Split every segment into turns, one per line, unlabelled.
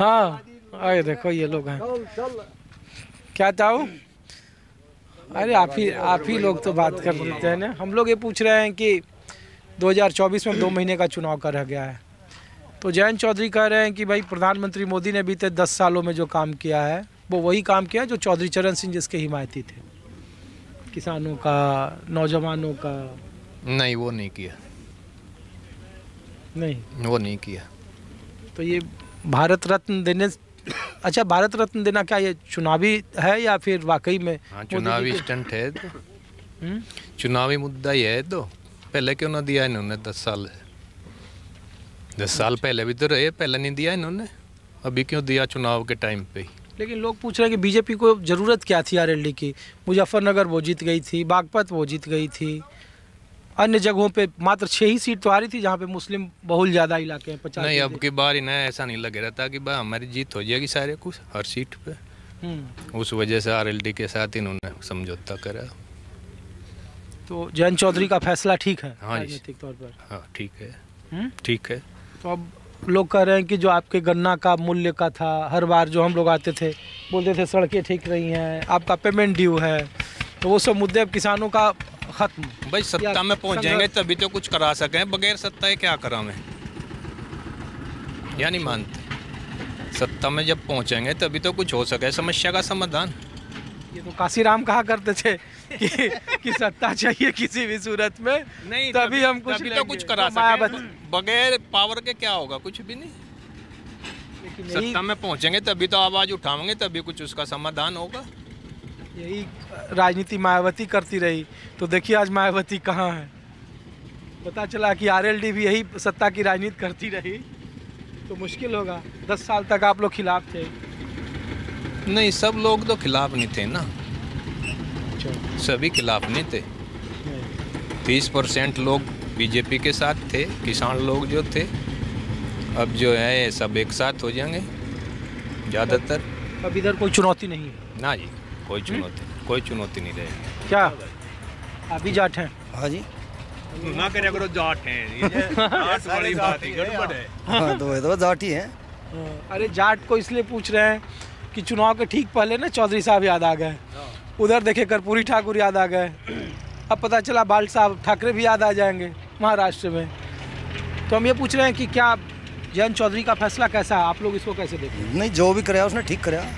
हाँ अरे देखो ये लोग हैं क्या चाहो अरे आप ही आप ही लोग तो बात कर लेते हैं ना हम लोग ये पूछ रहे हैं कि 2024 में दो महीने का चुनाव कर रह गया है तो जयंत चौधरी कह रहे हैं कि भाई प्रधानमंत्री मोदी ने बीते दस सालों में जो काम किया है वो वही काम किया जो चौधरी चरण सिंह जिसके हिमायती थे किसानों का नौजवानों का
नहीं वो नहीं किया नहीं वो नहीं किया
तो ये भारत रत्न देने अच्छा भारत रत्न देना क्या ये चुनावी है या फिर वाकई में हाँ,
चुनावी स्टंट है तो हम्म? चुनावी मुद्दा ही है तो पहले क्यों ना दिया इन्होंने दस साल दस साल पहले भी तो रहे पहले नहीं दिया इन्होंने अभी क्यों दिया चुनाव के टाइम पे
लेकिन लोग पूछ रहे हैं कि बीजेपी को ज़रूरत क्या थी आरएलडी की मुजफ्फरनगर वो जीत गई थी बागपत वो जीत गई थी अन्य जगहों पे मात्र छह ही सीट तो आ रही थी जहाँ पे मुस्लिम बहुत ज़्यादा इलाके हैं पचास नहीं अब
की बार इन्हें ऐसा नहीं लग रहा था कि भाई हमारी जीत हो जाएगी सारे कुछ हर सीट पे हम्म। उस वजह से आरएलडी के साथ इन्होंने समझौता करा
तो जयंत चौधरी का फैसला ठीक है हाँ राजनीतिक तौर पर
हाँ ठीक है हम्म? ठीक है
तो अब लोग कह रहे हैं कि जो आपके गन्ना का मूल्य का था हर बार जो हम लोग आते थे बोलते थे सड़कें ठीक रही हैं आपका पेमेंट ड्यू है तो वो सब मुद्दे अब किसानों का खत्म
भाई सत्ता में पहुंच जाएंगे तभी तो कुछ करा सके बगैर सत्ता है क्या करा मैं या नहीं मानते सत्ता में जब पहुंचेंगे तभी तो कुछ हो सके समस्या का समाधान
ये तो काशीराम कहा करते थे कि, कि सत्ता चाहिए
किसी भी सूरत में नहीं तभी, तभी हम कुछ तभी तो कुछ करा तो सके बगैर पावर के क्या होगा कुछ भी नहीं सत्ता में पहुंचेंगे तभी तो आवाज़ उठाएंगे तभी कुछ उसका समाधान होगा यही
राजनीति मायावती करती रही तो देखिए आज मायावती कहाँ है पता चला कि आरएलडी भी यही सत्ता की राजनीति करती रही तो मुश्किल होगा दस साल तक आप लोग खिलाफ थे
नहीं सब लोग तो खिलाफ नहीं थे ना अच्छा। सभी खिलाफ नहीं थे तीस परसेंट लोग बीजेपी के साथ थे किसान लोग जो थे अब जो है सब एक साथ हो जाएंगे ज़्यादातर अब इधर कोई चुनौती नहीं है ना जी कोई हम्म? चुनौती कोई चुनौती नहीं रहेगी
क्या आप जाट हैं हाँ जी
ना करे करो जाट हैं जाट वाली बात ही गड़बड़ है
हाँ तो तो, जाट ही हैं हाँ, अरे जाट को इसलिए पूछ रहे हैं कि चुनाव के ठीक पहले ना चौधरी साहब याद आ गए हाँ। उधर देखे कर्पूरी ठाकुर याद आ गए अब पता चला बाल साहब ठाकरे भी याद आ जाएंगे महाराष्ट्र में तो हम ये पूछ रहे हैं कि क्या जयंत चौधरी का फैसला कैसा है आप लोग इसको कैसे देखें नहीं जो भी कराया उसने ठीक कराया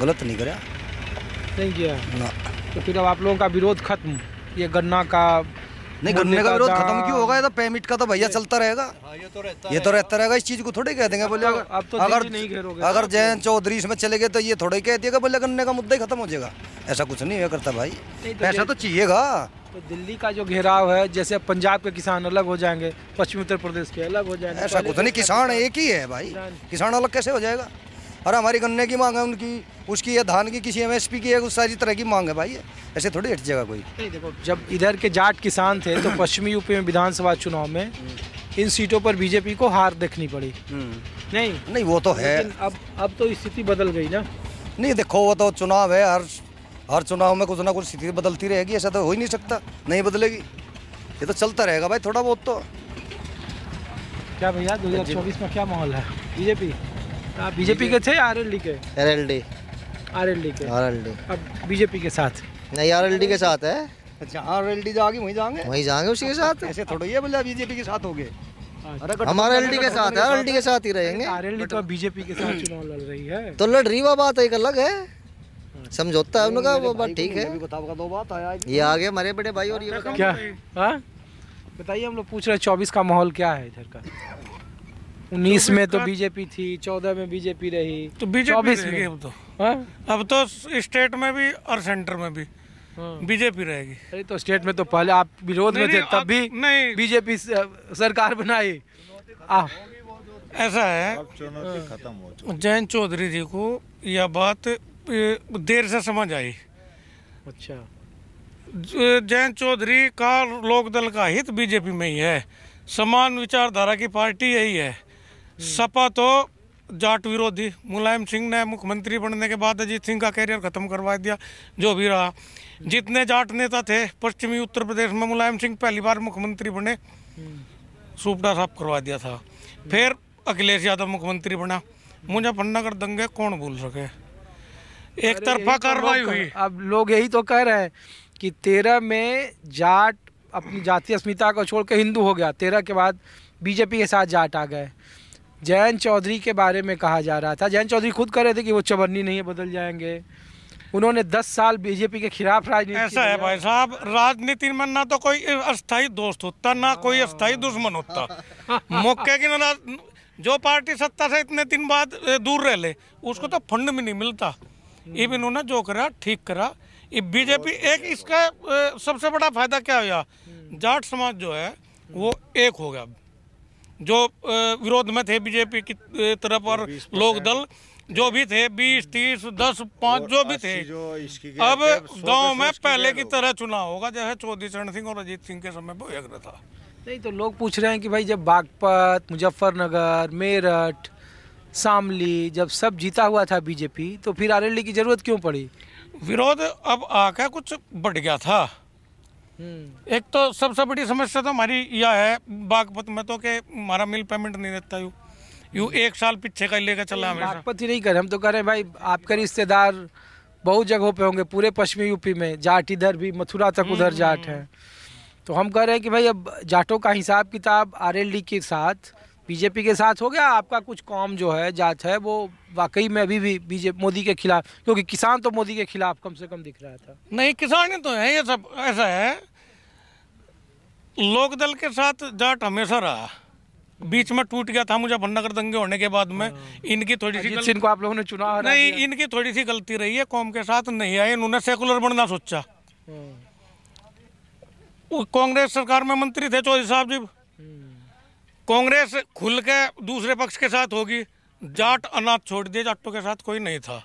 गलत नहीं कराया नहीं किया ना तो फिर अब आप लोगों का विरोध खत्म ये गन्ना का
नहीं गन्ने का विरोध खत्म क्यों होगा
तो पेमेंट का तो भैया चलता रहेगा हाँ, ये तो रहता, ये तो रहता रहेगा इस चीज को थोड़े कह देंगे बोले तो अगर अगर नहीं चौधरी इसमें चले गए तो ये थोड़े कह दिएगा बोले गन्ने का मुद्दा ही खत्म हो जाएगा ऐसा कुछ नहीं करता भाई तो पैसा तो चाहिएगा तो दिल्ली का जो घेराव है जैसे पंजाब के किसान अलग हो जाएंगे पश्चिमी उत्तर प्रदेश के अलग हो जाएंगे ऐसा कुछ नहीं किसान एक ही है भाई किसान अलग कैसे हो जाएगा और हमारी गन्ने की मांग है उनकी उसकी या धान की किसी एमएसपी की है उस सारी तरह की मांग है भाई ऐसे थोड़ी हट जाएगा कोई नहीं देखो जब इधर के जाट किसान थे तो पश्चिमी यूपी में विधानसभा चुनाव में हम्म। इन सीटों पर बीजेपी को हार देखनी पड़ी हम्म। नहीं नहीं वो तो है अब अब तो स्थिति बदल गई ना नहीं देखो वो तो चुनाव है हर हर चुनाव में कुछ ना कुछ स्थिति बदलती रहेगी ऐसा तो हो ही नहीं सकता नहीं बदलेगी ये तो चलता रहेगा भाई थोड़ा बहुत तो क्या भैया 2024 में क्या माहौल है बीजेपी हाँ, बीजेपी के थे आरएलडी के आरएलडी आरएलडी के आरएलडी अब बीजेपी के साथ नहीं आरएलडी के साथ है अच्छा आरएलडी जाओगे वहीं जाएंगे वहीं जाएंगे उसी के अच्छा, साथ ऐसे थोड़ी है बोले बीजेपी के साथ हो गए हमारे एलडी के साथ है एलडी के साथ ही रहेंगे आरएलडी तो बीजेपी के साथ चुनाव लड़ रही है तो लड़ रही बात एक अलग है समझौता है उनका वो बात ठीक है दो बात आया ये आ गए हमारे बड़े भाई और ये क्या हाँ? बताइए हम लोग पूछ रहे हैं चौबीस का माहौल क्या है इधर का उन्नीस में तो
बीजेपी थी चौदह में बीजेपी रही तो बीजेपी रहेगी अब तो हा? अब तो स्टेट में भी और सेंटर में भी हाँ। बीजेपी रहेगी अरे तो स्टेट में तो पहले आप विरोध में थे तब भी नहीं बीजेपी सरकार बनाई ऐसा है जैन चौधरी जी को यह बात देर से समझ आई अच्छा जैन चौधरी का लोकदल का हित बीजेपी में ही है समान विचारधारा की पार्टी यही है सपा तो जाट विरोधी मुलायम सिंह ने मुख्यमंत्री बनने के बाद अजीत सिंह का कैरियर खत्म करवा दिया जो भी रहा जितने जाट नेता थे पश्चिमी उत्तर प्रदेश में मुलायम सिंह पहली बार मुख्यमंत्री बने सूपटा साफ करवा दिया था फिर अखिलेश यादव मुख्यमंत्री बना मुजफ्फरनगर दंगे कौन भूल सके एक तरफा तो कार्रवाई हुई अब
लोग यही तो कह रहे हैं कि तेरह में जाट अपनी जातीय अस्मिता को छोड़कर हिंदू हो गया तेरह के बाद बीजेपी के साथ जाट आ गए जैन चौधरी के बारे में कहा जा रहा था जैन चौधरी खुद कह रहे थे कि वो चवन्नी नहीं है बदल जाएंगे उन्होंने 10 साल बीजेपी के खिलाफ
राजनीति ऐसा है भाई साहब राजनीति में ना तो कोई अस्थायी दोस्त होता ना कोई अस्थायी दुश्मन होता मौके की ना जो पार्टी सत्ता से इतने दिन बाद दूर रह ले उसको तो फंड भी नहीं मिलता इन इन्होंने जो करा ठीक करा इब बीजेपी एक इसका सबसे बड़ा फायदा क्या हुआ जाट समाज जो है वो एक हो गया जो विरोध में थे बीजेपी की तरफ और लोक दल जो भी थे बीस तीस दस पाँच जो भी थे
जो अब गांव में पहले की
तरह चुनाव होगा जैसे चौधरी चरण सिंह और अजीत सिंह के समय पर था नहीं
तो लोग पूछ रहे हैं कि भाई जब बागपत मुजफ्फरनगर मेरठ शामली
जब सब जीता हुआ था बीजेपी तो फिर आर की जरूरत क्यों पड़ी विरोध अब आकर कुछ बढ़ गया था एक तो सबसे सब बड़ी समस्या तो हमारी यह है बागपत में तो कि हमारा मिल पेमेंट नहीं देता यू यू एक साल पीछे का लेकर चला हमेशा
बागपत ही नहीं कर हम तो कह रहे हैं भाई आपके रिश्तेदार बहुत जगहों पे होंगे पूरे पश्चिमी यूपी में जाट इधर भी मथुरा तक उधर जाट हम्म। है तो हम कह रहे हैं कि भाई अब जाटों का हिसाब किताब आर के साथ बीजेपी के साथ हो गया आपका कुछ काम जो है जांच है वो वाकई में अभी भी बीजेपी मोदी के खिलाफ क्योंकि किसान तो मोदी के खिलाफ कम से कम दिख रहा था
नहीं किसान ही तो है ये सब ऐसा है लोक दल के साथ जाट हमेशा रहा बीच में टूट गया था मुझे भंडागर दंगे होने के बाद में हाँ। इनकी थोड़ी सी गलती इनको आप लोगों ने चुना नहीं इनकी थोड़ी सी गलती रही है कौम के साथ नहीं आई इन्होंने सेकुलर बनना सोचा हाँ। कांग्रेस सरकार में मंत्री थे चौधरी साहब जी कांग्रेस खुल के दूसरे पक्ष के साथ होगी जाट अनाथ छोड़ दिए जाटों के साथ कोई नहीं था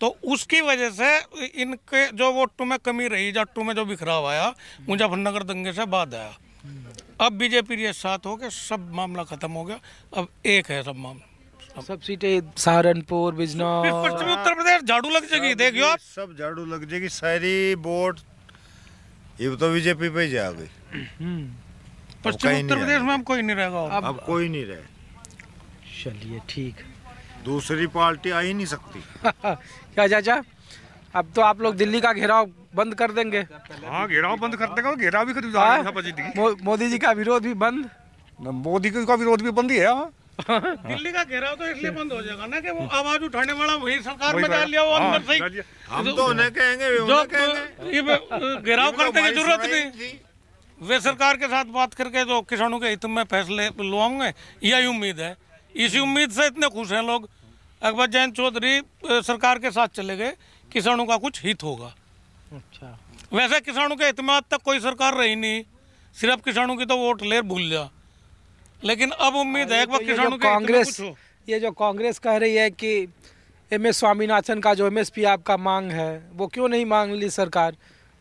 तो उसकी वजह से इनके जो वोटों में कमी रही जाटों में जो बिखराव आया मुजफ्फरनगर दंगे से बाद आया अब बीजेपी ये साथ हो गया सब मामला खत्म हो गया अब एक है सब मामला सब, सीटें
सहारनपुर बिजनौर उत्तर
प्रदेश झाड़ू लग जाएगी देखियो आप सब झाड़ू लग जाएगी सारी वोट
ये तो बीजेपी पे जा गई
हम्म। पश्चिम उत्तर प्रदेश में अब कोई नहीं रहेगा अब, अब
कोई नहीं रहे चलिए ठीक दूसरी पार्टी आ ही नहीं सकती क्या चाचा अब तो आप लोग दिल्ली का घेराव बंद कर देंगे हाँ घेराव बंद कर देगा घेराव भी कर हाँ? मोदी जी का विरोध भी
बंद मोदी का विरोध भी बंद ही है हाँ। दिल्ली का घेराव तो इसलिए बंद हो जाएगा ना कि वो आवाज उठाने वाला वही सरकार में डाल तो। लिया वो हाँ, अंदर से हम तो उन्हें कहेंगे घेराव तो करने की जरूरत नहीं वे सरकार के साथ बात करके जो किसानों के हित में फैसले लुवाऊंगे यही उम्मीद है इसी उम्मीद से इतने खुश हैं लोग अकबर जैन चौधरी सरकार के साथ चले गए किसानों का कुछ हित होगा अच्छा वैसे किसानों के इतम तक कोई सरकार रही नहीं सिर्फ किसानों की तो वोट ले भूल जा लेकिन अब उम्मीद है हाँ, तो किसानों के कांग्रेस
ये जो कांग्रेस कह रही है कि एम एस स्वामीनाथन का जो एम एस पी आपका मांग है वो क्यों नहीं मांग ली सरकार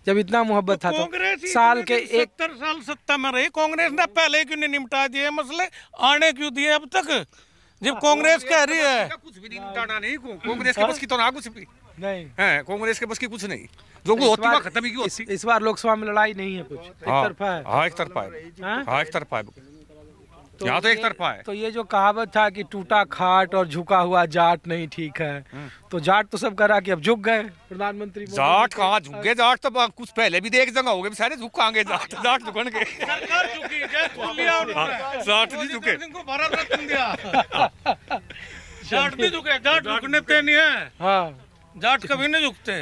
जब इतना मोहब्बत तो था तो साल के एक
साल सत्ता में रही कांग्रेस ने पहले क्यों नहीं निपटा दिए मसले आने क्यों दिए अब तक जब हाँ, कांग्रेस कह रही है कुछ भी नहीं निपटाना नहीं कांग्रेस के हाँ। बस की तो ना कुछ भी नहीं है
हाँ, कांग्रेस के बस की कुछ नहीं
जो कुछ होती
खत्म ही क्यों इस, बार लोकसभा में लड़ाई नहीं है कुछ एक तरफा है हाँ एक तरफा है हाँ एक तरफा है तो यहाँ तो एक तरफा है तो ये जो कहावत था कि टूटा खाट और झुका हुआ जाट नहीं ठीक है हम्म। तो जाट तो सब करा कि अब झुक गए
प्रधानमंत्री जाट कहाँ झुक गए जाट तो कुछ पहले भी देख जगह हो गए सारे झुक आगे जाट जाट झुकन गए हाँ,
जाट नहीं झुके
जाट नहीं
झुके जाट झुकने पे नहीं है हाँ जाट कभी नहीं झुकते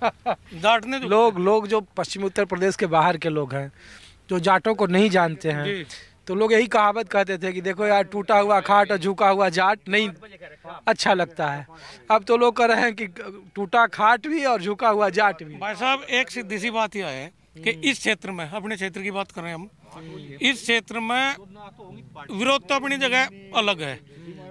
जाट
नहीं लोग लोग जो पश्चिमी उत्तर प्रदेश के बाहर के लोग हैं जो जाटों को नहीं जानते हैं तो लोग यही कहावत कहते थे कि देखो यार टूटा हुआ खाट और झुका हुआ जाट नहीं अच्छा लगता है
अब तो लोग कह रहे हैं कि टूटा खाट भी और झुका हुआ जाट भी भाई साहब एक सीधी सी बात यह है कि इस क्षेत्र में अपने क्षेत्र की बात कर रहे हैं हम इस क्षेत्र में विरोध तो अपनी जगह अलग है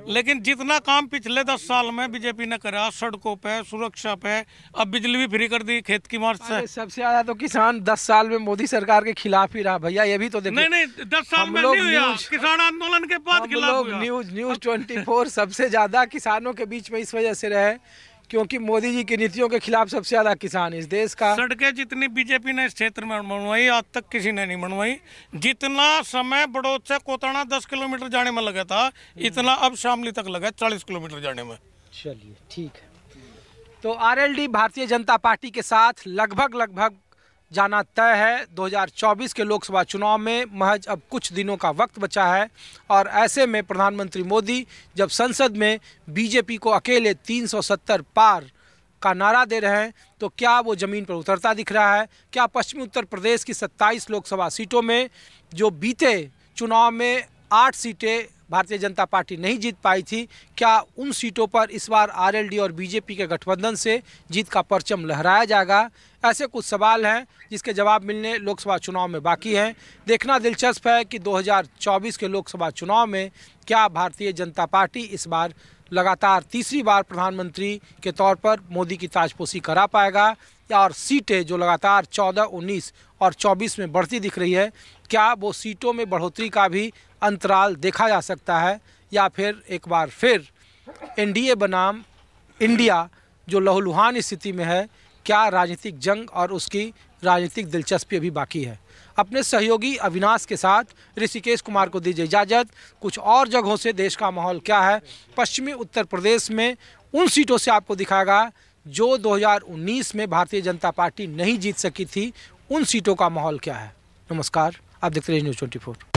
लेकिन जितना काम पिछले दस साल में बीजेपी ने करा सड़कों पे सुरक्षा पे अब बिजली भी फ्री कर दी खेत की मार्च से
सबसे ज्यादा तो किसान दस साल में मोदी सरकार के खिलाफ ही रहा भैया ये भी तो देखो नहीं नहीं
दस साल में नहीं हुआ किसान आंदोलन के बाद खिलाफ
न्यूज न्यूज ट्वेंटी सबसे ज्यादा किसानों के बीच में इस वजह से रहे क्योंकि मोदी जी की नीतियों के खिलाफ सबसे ज्यादा किसान इस देश का
सड़कें जितनी बीजेपी ने इस क्षेत्र में बनवाई आज तक किसी ने नहीं बनवाई जितना समय बड़ोद से कोताना दस किलोमीटर जाने में लगा था इतना अब शामली तक लगा चालीस किलोमीटर जाने में
चलिए ठीक है
तो आरएलडी भारतीय जनता पार्टी के साथ
लगभग लगभग जाना तय है 2024 के लोकसभा चुनाव में महज अब कुछ दिनों का वक्त बचा है और ऐसे में प्रधानमंत्री मोदी जब संसद में बीजेपी को अकेले 370 पार का नारा दे रहे हैं तो क्या वो ज़मीन पर उतरता दिख रहा है क्या पश्चिमी उत्तर प्रदेश की 27 लोकसभा सीटों में जो बीते चुनाव में आठ सीटें भारतीय जनता पार्टी नहीं जीत पाई थी क्या उन सीटों पर इस बार आरएलडी और बीजेपी के गठबंधन से जीत का परचम लहराया जाएगा ऐसे कुछ सवाल हैं जिसके जवाब मिलने लोकसभा चुनाव में बाकी हैं देखना दिलचस्प है कि 2024 के लोकसभा चुनाव में क्या भारतीय जनता पार्टी इस बार लगातार तीसरी बार प्रधानमंत्री के तौर पर मोदी की ताजपोशी करा पाएगा और सीटें जो लगातार 14, 19 और 24 में बढ़ती दिख रही है क्या वो सीटों में बढ़ोतरी का भी अंतराल देखा जा सकता है या फिर एक बार फिर एनडीए बनाम इंडिया जो लहूलुहान स्थिति में है क्या राजनीतिक जंग और उसकी राजनीतिक दिलचस्पी अभी बाकी है अपने सहयोगी अविनाश के साथ ऋषिकेश कुमार को दीजिए इजाज़त कुछ और जगहों से देश का माहौल क्या है पश्चिमी उत्तर प्रदेश में उन सीटों से आपको दिखाएगा जो 2019 में भारतीय जनता पार्टी नहीं जीत सकी थी उन सीटों का माहौल क्या है नमस्कार आप देखते रहिए न्यूज़ ट्वेंटी